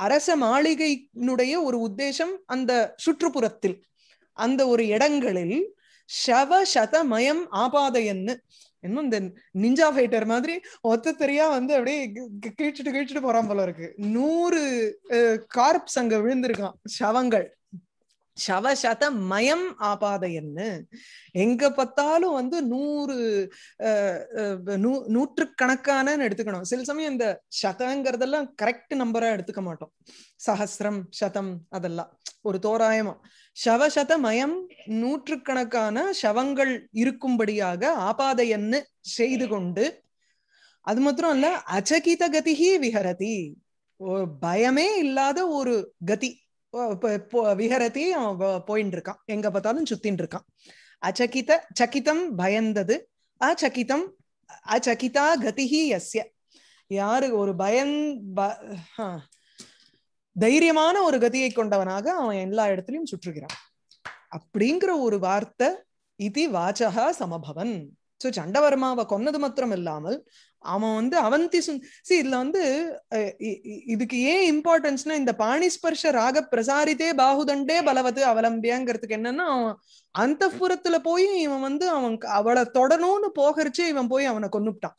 அரச மாளிகையினுடைய ஒரு உத்தேசம் அந்த சுற்றுப்புறத்தில் அந்த ஒரு இடங்களில் ஷவ சதமயம் ஆபாதையன்னு இன்னும் இந்த நிஞ்சா ஃபைட்டர் மாதிரி தெரியா வந்து அப்படியே கிழிச்சிட்டு கிழிச்சிட்டு போறான் போல இருக்கு நூறு கார்ப்ஸ் அங்க விழுந்திருக்கான் சவங்கள் சவசத மயம் ஆபாதையன்னு எங்க பார்த்தாலும் வந்து நூறு நூ நூற்றுக்கணக்கான எடுத்துக்கணும் சில சமயம் இந்த சதங்கிறதெல்லாம் கரெக்ட் நம்பரா எடுத்துக்க மாட்டோம் சஹசிரம் சதம் அதெல்லாம் ஒரு தோராயமா சவசத மயம் நூற்று கணக்கான சவங்கள் இருக்கும்படியாக ஆபாதையன்னு செய்து கொண்டு அது மாத்திரம் இல்ல அச்சகித கதிகி விஹரதி பயமே இல்லாத ஒரு கதி விஹரத்தையும் போயின்னு இருக்கான் எங்க பார்த்தாலும் சுத்தின்னு இருக்கான் அச்சகித சகிதம் பயந்தது அச்சகிதம் அச்சகிதா கதிஹி எஸ்ய யாரு ஒரு பயன் தைரியமான ஒரு கதியை கொண்டவனாக அவன் எல்லா இடத்துலயும் சுற்றுகிறான் அப்படிங்கிற ஒரு வார்த்தை இது வாச்சகா சமபவன் சோ சண்டவர்மாவை கொன்னது மாத்திரம் இல்லாமல் அவன் வந்து அவந்தி சுந் சி இதுல வந்து இதுக்கு ஏன் இம்பார்ட்டன்ஸ்னா இந்த பாணிஸ்பர்ஷ ராக பிரசாரித்தே பாகுதண்டே பலவது அவலம்பியாங்கிறதுக்கு என்னன்னா அவன் அந்த புறத்துல போய் இவன் வந்து அவன் அவளை தொடணும்னு போகிறச்சே இவன் போய் அவனை கொண்டுட்டான்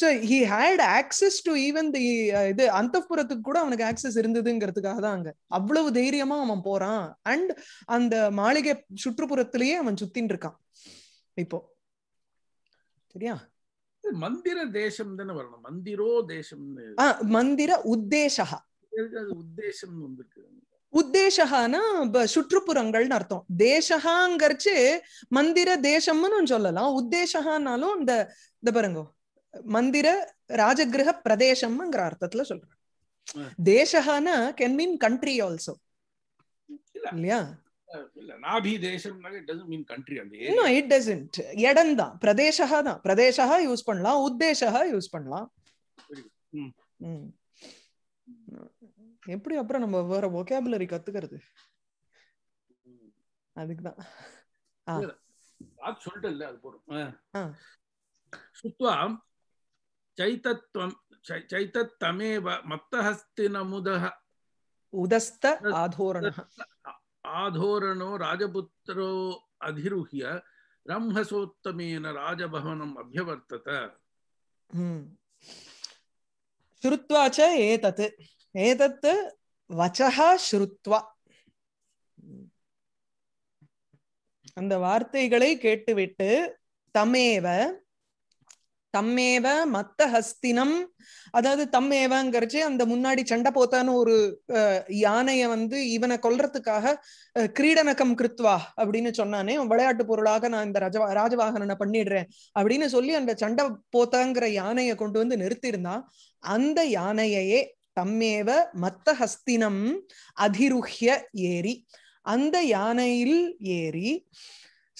so he had access to even the இது புறத்துக்கு கூட அவனுக்கு ஆக்சஸ் இருந்ததுங்கிறதுக்காக தான் அங்க அவ்வளவு தைரியமா அவன் போறான் அண்ட் அந்த மாளிகை சுற்றுப்புறத்திலேயே அவன் சுத்தின் இருக்கான் இப்போ சரியா மந்திர தேசம் தானே வரணும் மந்திரோ தேசம் மந்திர உத்தேசா உத்தேசம் வந்திருக்கு உத்தேசகானா சுற்றுப்புறங்கள்னு அர்த்தம் தேசகாங்கிறச்சு மந்திர தேசம்னு சொல்லலாம் உத்தேசகானாலும் இந்த இந்த பாருங்க மந்திர ராஜகிரக பிரதேசம்ங்கிற அர்த்தத்துல சொல்றேன் தேசகானா கேன் மீன் கண்ட்ரி ஆல்சோ இல்லையா no it doesn't இடம் தான் பிரதேசஹ தான் பிரதேசஹ யூஸ் பண்ணலாம் உத்தேசஹ யூஸ் பண்ணலாம் எப்படி அப்புறம் நம்ம வேற வொகாபுலரி கத்துக்கிறது அதுக்கு தான் சொல்லிட்டல அது போறோம் சுத்வா சைதத்வம் சைதத்தமேவ மத்தஹஸ்தினமுதஹ உதஸ்த ஆதோரண ஆதோரணோ ராஜபுத்திரோ அதிருகிய பிரம்மசோத்தமேன ராஜபவனம் அபியவர்த்தத ஸ்ருத்வாச்ச ஏதத் ஏதத் ஸ்ருத்வா அந்த வார்த்தைகளை கேட்டுவிட்டு தமேவ தம்மேவ மத்த ஹஸ்தினம் அதாவது தம்மேவங்கிறச்சு அந்த முன்னாடி சண்டை போத்தான்னு ஒரு யானைய வந்து இவனை கொல்றதுக்காக கிரீடனக்கம் கிருத்வா அப்படின்னு சொன்னானே விளையாட்டு பொருளாக நான் இந்த ரஜவா ராஜவாகனனை பண்ணிடுறேன் அப்படின்னு சொல்லி அந்த சண்டை போத்தாங்கிற யானையை கொண்டு வந்து நிறுத்திருந்தான் அந்த யானையையே தம்மேவ மத்த ஹஸ்தினம் அதிருஹ்ய ஏறி அந்த யானையில் ஏறி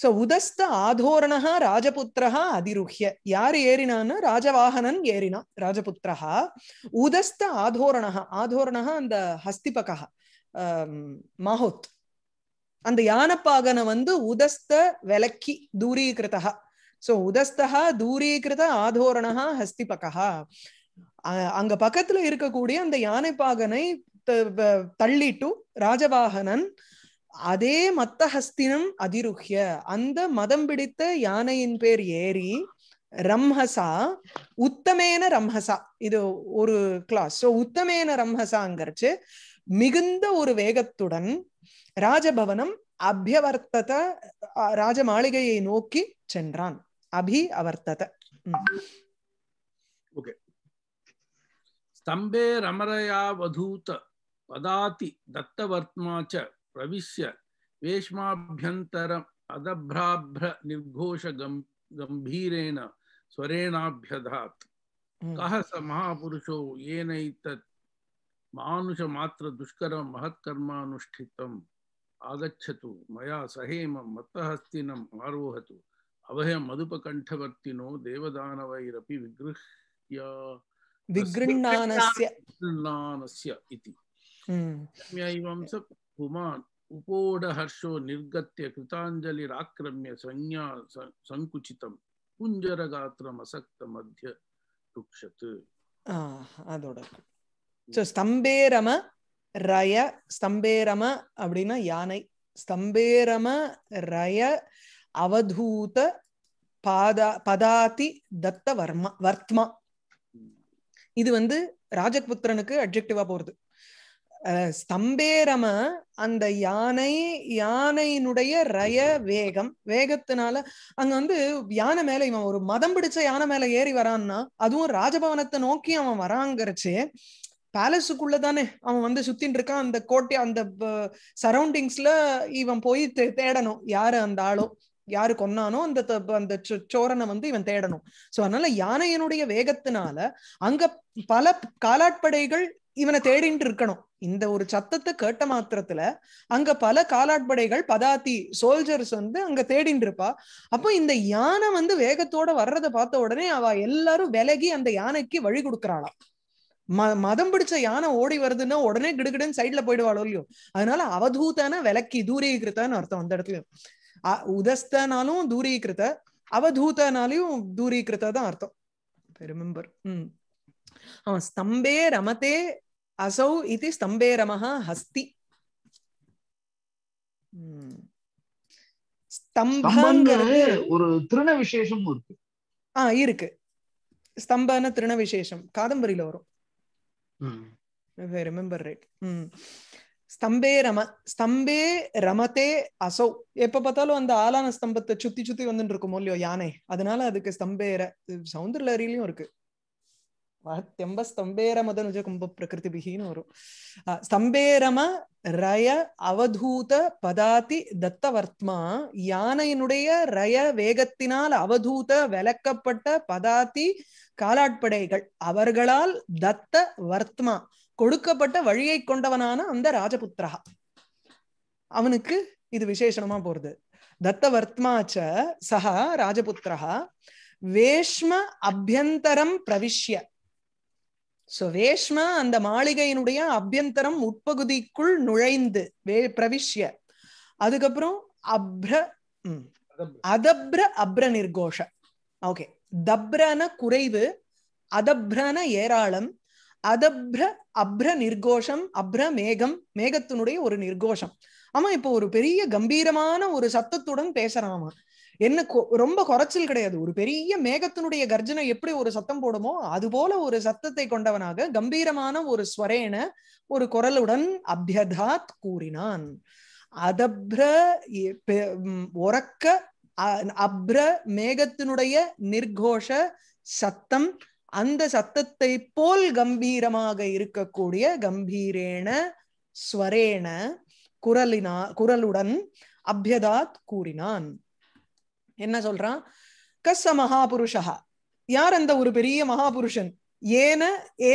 சோ உதஸ்த ஆதோரணா ராஜபுத்திரஹா அதிருஹ்ய யார் ஏறினான்னு ராஜவாகனன் ஏறினான் ராஜபுத்திரஹா உதஸ்த ஆதோரணா ஆதோரணா அந்த ஹஸ்திபகா மாஹோத் அந்த யானப்பாகனை வந்து உதஸ்த விலக்கி தூரீகிருதா சோ உதஸ்தா தூரீகிருத ஆதோரணா ஹஸ்திபகா அங்க பக்கத்துல இருக்கக்கூடிய அந்த யானைப்பாகனை தள்ளிட்டு ராஜவாகனன் அதே மத்த ஹஸ்தினம் அதிருஹ்ய அந்த மதம் பிடித்த யானையின் பேர் ஏறி ரம்ஹசா உத்தமேன ரம்ஹசா இது ஒரு கிளாஸ் ஸோ உத்தமேன ரம்ஹசாங்கிறச்சு மிகுந்த ஒரு வேகத்துடன் ராஜபவனம் அபியவர்த்தத ராஜ மாளிகையை நோக்கி சென்றான் அபி அவர்த்தத ஓகே ஸ்தம்பே ரமரயா வதூத பதாதி தத்தவர்த்மாச்ச प्रविश्य वेश्माभ्यन्तरम् अदभ्राभ्र निर्घोष गं, गम्भीरेण स्वरेणाभ्यधात् mm. स महापुरुषो येन एतत् मानुषमात्रदुष्करं महत्कर्मानुष्ठितम् आगच्छतु मया सहेमं मत्तहस्तिनम् आरोहतु अभयं मधुपकण्ठवर्तिनो देवदानवैरपि विगृह्य विगृह्णानस्य इति सम्यैवं हम्म। स புமான் உபோடஹர்ஷோ நிர்கத்திய கிருத்தாஞ்சலி ராக்கிரமிய சஞ்ஞா சங்குச்சிதம் குஞ்சர காத்திரம் அசக்த மத்திய ருக்ஷத்து அதோட ஸ்தம்பேரம ரய ஸ்தம்பேரம அப்படின்னா யானை ஸ்தம்பேரம ரய அவதூத பாதா பதாதி தத்த வர்மா வர்த்மா இது வந்து ராஜபுத்திரனுக்கு அப்ஜெக்டிவா போறது ஸ்தம்பேரம அந்த யானை யானையினுடைய ரய வேகம் வேகத்தினால அங்க வந்து யானை மேல இவன் ஒரு மதம் பிடிச்ச யானை மேல ஏறி வரான்னா அதுவும் ராஜபவனத்தை நோக்கி அவன் வராங்கிறச்சு பேலஸுக்குள்ள தானே அவன் வந்து சுத்தின் இருக்கான் அந்த கோட்டை அந்த சரௌண்டிங்ஸ்ல இவன் போய் தேடணும் யாரு அந்த ஆளோ யாரு கொன்னானோ அந்த அந்த சோரனை வந்து இவன் தேடணும் சோ அதனால யானையினுடைய வேகத்தினால அங்க பல காலாட்படைகள் இவனை தேடிட்டு இருக்கணும் இந்த ஒரு சத்தத்தை கேட்ட மாத்திரத்துல அங்க பல காலாட்படைகள் பதாத்தி சோல்ஜர்ஸ் வந்து அங்க தேடிட்டு இருப்பா அப்போ இந்த யானை வந்து வேகத்தோட வர்றதை பார்த்த உடனே அவ எல்லாரும் விலகி அந்த யானைக்கு வழி கொடுக்குறாளாம் ம மதம் பிடிச்ச யானை ஓடி வருதுன்னா உடனே கிடுகிடுன்னு சைட்ல போயிடுவாளோ இல்லையோ அதனால அவதூத்தான விலக்கி தூரீகிருத்தான்னு அர்த்தம் அந்த இடத்துலயும் உதஸ்தனாலும் தூரீகிருத்த அவதூத்தனாலையும் தூரீகிருத்த தான் அர்த்தம் ரிமெம்பர் உம் அவன் ஸ்தம்பே ரமதே அசௌ இது ஸ்தம்பே ரமஹா ஹஸ்தி ஒரு திருண விசேஷம் இருக்கு ஆ இருக்கு ஸ்தம்பன திருண விசேஷம் காதம்பரியில வரும் ரிமெம்பர் ரைட் ம் ஸ்தம்பே ரம ஸ்தம்பே ரமதே அசௌ எப்ப பார்த்தாலும் அந்த ஆலான ஸ்தம்பத்தை சுத்தி சுத்தி வந்துட்டு இருக்கும் இல்லையோ யானை அதனால அதுக்கு ஸ்தம்பே சவுந்தர் லரிலையும் இருக்கு ಮಹತ್ಯಂಬ ஸ்தம்பேரமதனுஜ கும்ப ಪ್ರಕೃತಿಭಿಹೀನ வரும் ஸ்தம்பேரம ரய அவதூத பதாதி தத்தவர்த்மா யானையினுடைய ரய வேகத்தினால் அவதூத விளக்கப்பட்ட பதாதி காலாட்படைகள் அவர்களால் தத்த வர்த்மா கொடுக்கப்பட்ட வழியை கொண்டவனான அந்த ராஜபுத்திரா அவனுக்கு இது விசேஷமா போறது தத்த வர்த்மாச்ச சஹா ராஜபுத்திரா வேஷ்ம அபியந்தரம் பிரவிஷ்ய சோ வேஷ்மா அந்த மாளிகையினுடைய அபியந்தரம் உட்பகுதிக்குள் நுழைந்து வே பிரவிஷ்ய அதுக்கப்புறம் அப்ர அதப்ர அப்ர நிர்கோஷ ஓகே தப்ரன குறைவு அதப்ரன ஏராளம் அதப்ர அப்ர நிர்கோஷம் அப்ர மேகம் மேகத்தினுடைய ஒரு நிர்கோஷம் ஆமா இப்போ ஒரு பெரிய கம்பீரமான ஒரு சத்தத்துடன் பேசுறாமா என்ன ரொம்ப குறைச்சல் கிடையாது ஒரு பெரிய மேகத்தினுடைய கர்ஜனை எப்படி ஒரு சத்தம் போடுமோ அது போல ஒரு சத்தத்தை கொண்டவனாக கம்பீரமான ஒரு ஸ்வரேன ஒரு குரலுடன் அபியதாத் கூறினான் அதப்ர உறக்க அப்ர மேகத்தினுடைய நிர்கோஷ சத்தம் அந்த சத்தத்தை போல் கம்பீரமாக இருக்கக்கூடிய கம்பீரேன ஸ்வரேன குரலினா குரலுடன் அபியதாத் கூறினான் என்ன சொல்றான் கஸ்ஸ மகாபுருஷா யார் அந்த ஒரு பெரிய மகாபுருஷன் ஏன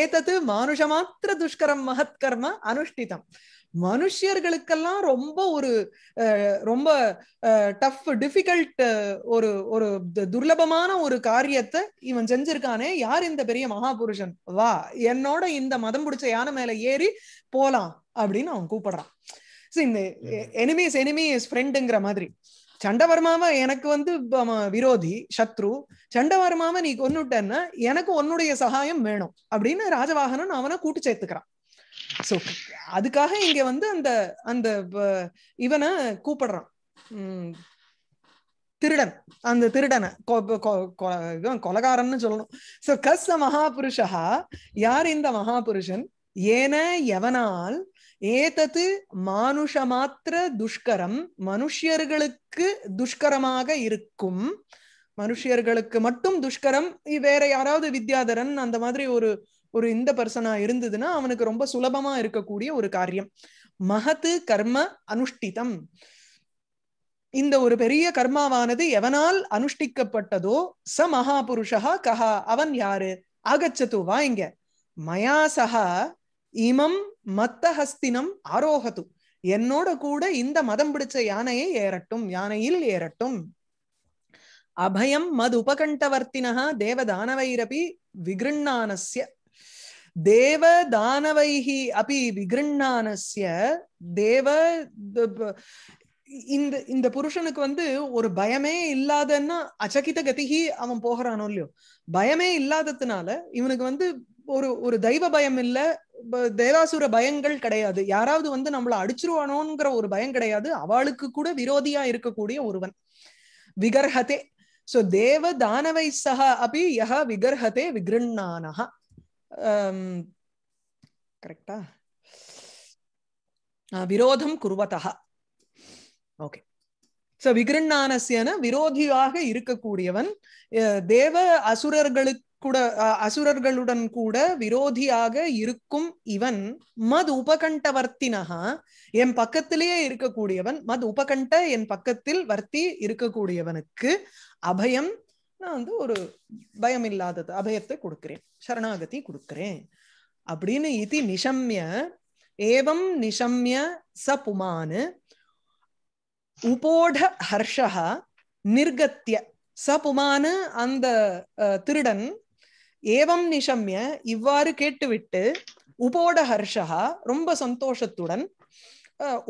ஏதது மனுஷ மாத்திர துஷ்கரம் மகத் கர்ம அனுஷ்டிதம் மனுஷியர்களுக்கெல்லாம் ரொம்ப ஒரு ரொம்ப டஃப் டிஃபிகல்ட் ஒரு ஒரு துர்லபமான ஒரு காரியத்தை இவன் செஞ்சிருக்கானே யார் இந்த பெரிய மகாபுருஷன் வா என்னோட இந்த மதம் பிடிச்ச யானை மேல ஏறி போலாம் அப்படின்னு அவன் கூப்பிடுறான் இந்த எனிமிஸ் எனிமி இஸ் ஃப்ரெண்டுங்கிற மாதிரி சண்டவர்மாவை எனக்கு வந்து விரோதி சத்ரு சண்டவர்மாவை நீ கொன்னுட்டேன்னா எனக்கு உன்னுடைய சகாயம் வேணும் அப்படின்னு ராஜவாகனன் அவனை கூட்டு சேர்த்துக்கிறான் சோ அதுக்காக இங்க வந்து அந்த அந்த இவனை கூப்பிடுறான் உம் திருடன் அந்த திருடனை கொலகாரன்னு சொல்லணும் சோ கஸ் மகாபுருஷா யார் இந்த மகாபுருஷன் ஏன எவனால் ஏதது மானுஷமாத்திர துஷ்கரம் மனுஷியர்களுக்கு துஷ்கரமாக இருக்கும் மனுஷியர்களுக்கு மட்டும் துஷ்கரம் வேற யாராவது வித்யாதரன் அந்த மாதிரி ஒரு ஒரு இந்த பர்சனா இருந்ததுன்னா அவனுக்கு ரொம்ப சுலபமா இருக்கக்கூடிய ஒரு காரியம் மகத்து கர்ம அனுஷ்டிதம் இந்த ஒரு பெரிய கர்மாவானது எவனால் அனுஷ்டிக்கப்பட்டதோ ச மகாபுருஷா கஹா அவன் யாரு அகச்சத்து வா இங்க மயா சகா இமம் மத்த ஹஸ்தினம் ஆரோகது என்னோட கூட இந்த மதம் பிடிச்ச யானையை ஏறட்டும் யானையில் ஏறட்டும் அபயம் மது உபகண்டவர்த்தினா தேவதானவைரபி விகிருண்ணானஸ்ய தேவ தானவைஹி அபி விகிருண்ணானஸ்ய தேவ இந்த இந்த புருஷனுக்கு வந்து ஒரு பயமே இல்லாதன்னா அச்சகித கதிகி அவன் போகிறானோ இல்லையோ பயமே இல்லாததுனால இவனுக்கு வந்து ஒரு ஒரு தெய்வ பயம் இல்ல தேவாசுர பயங்கள் கிடையாது யாராவது வந்து நம்மள அடிச்சிருவானோங்கிற ஒரு பயம் கிடையாது அவளுக்கு கூட விரோதியா இருக்கக்கூடிய ஒருவன் விகர்ஹதே சோ தேவ தானவை சக அபி யஹ விகர்ஹதே விகிருண்ணானஹ கரெக்டா விரோதம் குருவதா ஓகே சோ விகிருண்ணானசியன விரோதியாக இருக்கக்கூடியவன் தேவ அசுரர்களுக்கு கூட அசுரர்களுடன் கூட விரோதியாக இருக்கும் இவன் மது உபகண்டவர்த்தினஹா என் பக்கத்திலேயே இருக்கக்கூடியவன் மது உபகண்ட என் பக்கத்தில் வர்த்தி இருக்கக்கூடியவனுக்கு அபயம் நான் வந்து ஒரு பயம் இல்லாதது அபயத்தை கொடுக்கிறேன் சரணாகதி கொடுக்கிறேன் அப்படின்னு இது நிஷம்ய ஏவம் நிஷம்ய ச புமான் உபோட ஹர்ஷகா நிர்கத்திய ச புமான் அந்த திருடன் ஏவம் நிஷம்ய இவ்வாறு கேட்டுவிட்டு உபோட ஹர்ஷா ரொம்ப சந்தோஷத்துடன்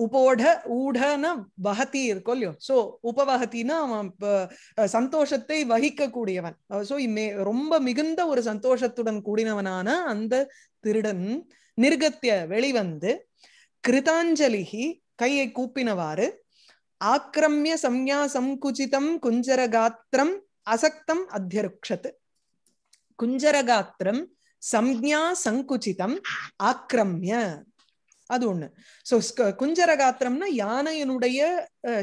உபோட ஊடன வகத்தி இருக்கும் சோ உபவகத்தின்னா அவன் சந்தோஷத்தை வகிக்க கூடியவன் ஸோ ரொம்ப மிகுந்த ஒரு சந்தோஷத்துடன் கூடினவனான அந்த திருடன் நிர்கத்திய வெளிவந்து கிருதாஞ்சலிகி கையை கூப்பினவாறு ஆக்கிரமிய சம்யா சம்குச்சிதம் குஞ்சரகாத்திரம் அசக்தம் அத்தியருக்ஷத்து குஞ்சரகாத்திரம் சம்ஞா சங்குச்சிதம் ஆக்கிரமிய அது ஒண்ணு சோ குஞ்சரகாத்திரம்னா யானையினுடைய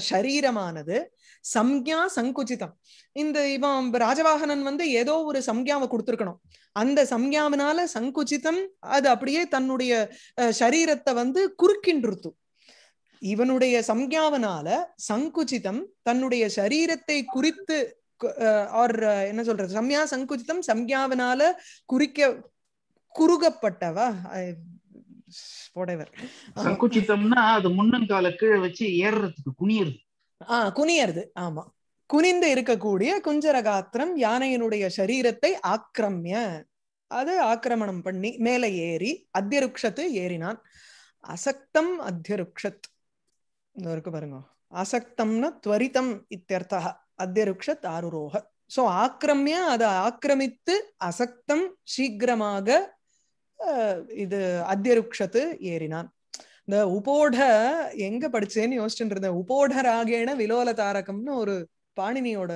சரீரமானது சம்ஞா சங்குச்சிதம் இந்த இவன் ராஜவாகனன் வந்து ஏதோ ஒரு சம்யாவை கொடுத்துருக்கணும் அந்த சம்யாவினால சங்குச்சிதம் அது அப்படியே தன்னுடைய சரீரத்தை வந்து குறுக்கின்றிருத்து இவனுடைய சம்யாவனால சங்குச்சிதம் தன்னுடைய சரீரத்தை குறித்து ஆர் என்ன சொல்றது சம்யா சங்குச்சிதம் சம்யாவினால குறிக்க குறுகப்பட்டவா சங்குச்சித்தம்னா அது முன்னங்கால கீழே வச்சு ஏறுறதுக்கு குனியறது ஆஹ் குனியறது ஆமா குனிந்து இருக்கக்கூடிய குஞ்சரகாத்திரம் யானையினுடைய சரீரத்தை ஆக்கிரமிய அது ஆக்கிரமணம் பண்ணி மேல ஏறி அத்தியருக்ஷத்து ஏறினான் அசக்தம் அத்தியருக்ஷத் இருக்கு பாருங்க அசக்தம்னா துவரிதம் இத்தியர்த்தா அத்தியருக்ஷத் ஆருரோக ஸோ ஆக்கிரமிய அதை ஆக்கிரமித்து அசக்தம் சீக்கிரமாக இது அத்தியருக்ஷத்து ஏறினான் இந்த உபோட எங்க படிச்சேன்னு யோசிச்சுட்டு இருந்தேன் உபோட ராகேன விலோல தாரகம்னு ஒரு பாணினியோட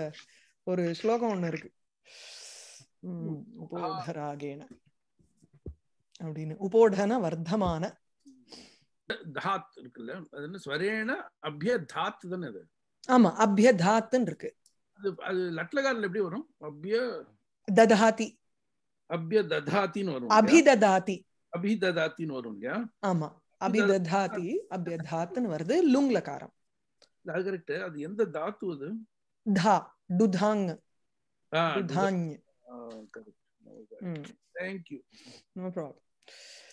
ஒரு ஸ்லோகம் ஒண்ணு இருக்கு உபோட ராகேன அப்படின்னு உபோடன வர்த்தமான தாத் இருக்குல்ல அது என்ன ஸ்வரேன அபிய தாத் தானே அது ஆமா அபியதாத்துன்னு இருக்கு அது அது லட்லகாரில் எப்படி வரும் அபிய ததாதி அபிய ததாத்தின்னு வரும் அபிததாதி அபிததாத்தின்னு வரும் இல்லையா ஆமா அபிததாதி அபியதாத்துன்னு வருது லுங்லகாரம் அது கரெக்ட் அது எந்த தாத்து அது தா டுதாங் டுதாங் கரெக்ட் யூ நோ ப்ராப்ளம்